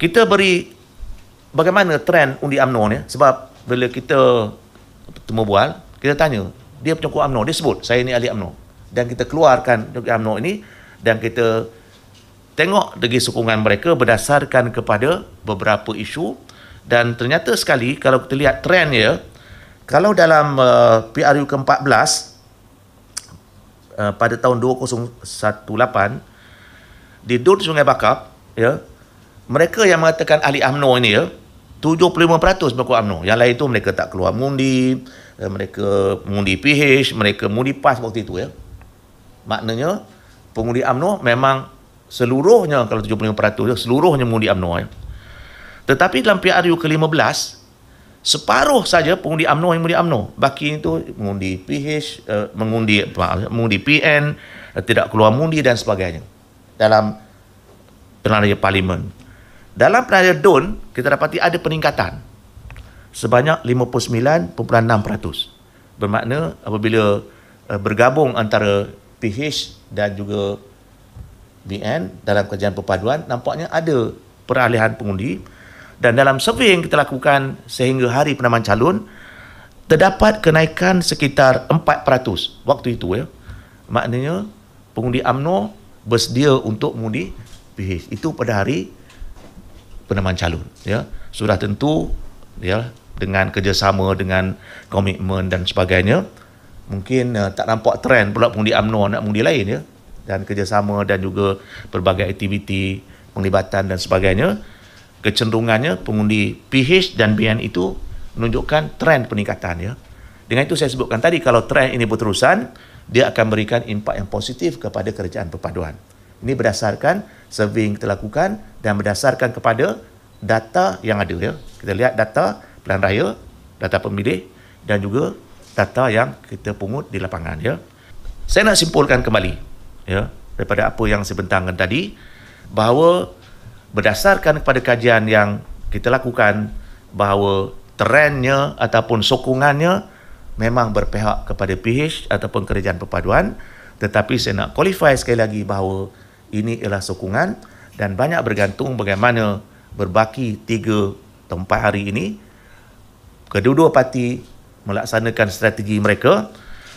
kita beri bagaimana trend undi UMNO ni sebab bila kita temu bual kita tanya dia penyokong UMNO dia sebut saya ni ahli UMNO dan kita keluarkan penyokong UMNO ini dan kita tengok degi sokongan mereka berdasarkan kepada beberapa isu dan ternyata sekali kalau kita lihat trend ya kalau dalam uh, PRU ke-14 uh, pada tahun 2018 di Dun Sungai Bakap ya mereka yang mengatakan ahli UMNO ini ya 75% berkuat UMNO yang lain itu mereka tak keluar mundi, eh, mereka mundi PH mereka mundi PAS waktu itu ya maknanya pengundi UMNO memang seluruhnya kalau 75% ya, seluruhnya mundi UMNO ya. tetapi dalam PRU ke-15 separuh saja pengundi UMNO yang mundi UMNO baki itu mundi PH mengundi eh, mundi PN eh, tidak keluar mundi dan sebagainya dalam penarik parlimen dalam perayaan DUN, kita dapati ada peningkatan sebanyak 59.6%. Bermakna apabila eh, bergabung antara PH dan juga BN dalam kerjaan perpaduan, nampaknya ada peralihan pengundi dan dalam survei yang kita lakukan sehingga hari penamaan calon, terdapat kenaikan sekitar 4% waktu itu ya. Maknanya pengundi amno bersedia untuk mengundi PH. Itu pada hari penerimaan calon ya sudah tentu ya dengan kerjasama dengan komitmen dan sebagainya mungkin uh, tak nampak trend pula pengundi UMNO nak mengundi lain ya dan kerjasama dan juga berbagai aktiviti penglibatan dan sebagainya kecenderungannya pengundi PH dan BN itu menunjukkan trend peningkatan ya dengan itu saya sebutkan tadi kalau trend ini berterusan dia akan berikan impak yang positif kepada kerajaan perpaduan ini berdasarkan survey yang kita lakukan dan berdasarkan kepada data yang ada. Ya. Kita lihat data pelan raya, data pemilih dan juga data yang kita pungut di lapangan. Ya. Saya nak simpulkan kembali ya, daripada apa yang sebentangkan tadi bahawa berdasarkan kepada kajian yang kita lakukan bahawa trennya ataupun sokongannya memang berpihak kepada PH ataupun kerajaan perpaduan tetapi saya nak qualify sekali lagi bahawa ini ialah sokongan dan banyak bergantung bagaimana berbaki tiga tempat hari ini kedua-dua parti melaksanakan strategi mereka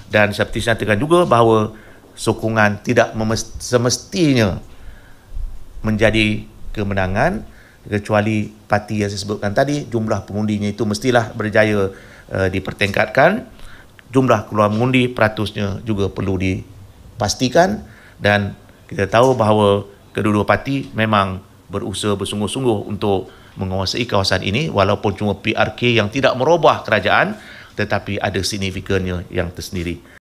dan seperti saya katakan juga bahawa sokongan tidak semestinya menjadi kemenangan kecuali parti yang saya sebutkan tadi jumlah pengundinya itu mestilah berjaya uh, dipertingkatkan jumlah keluar mengundi peratusnya juga perlu dipastikan dan kita tahu bahawa kedua-dua parti memang berusaha bersungguh-sungguh untuk menguasai kawasan ini walaupun cuma PRK yang tidak merubah kerajaan tetapi ada signifikannya yang tersendiri.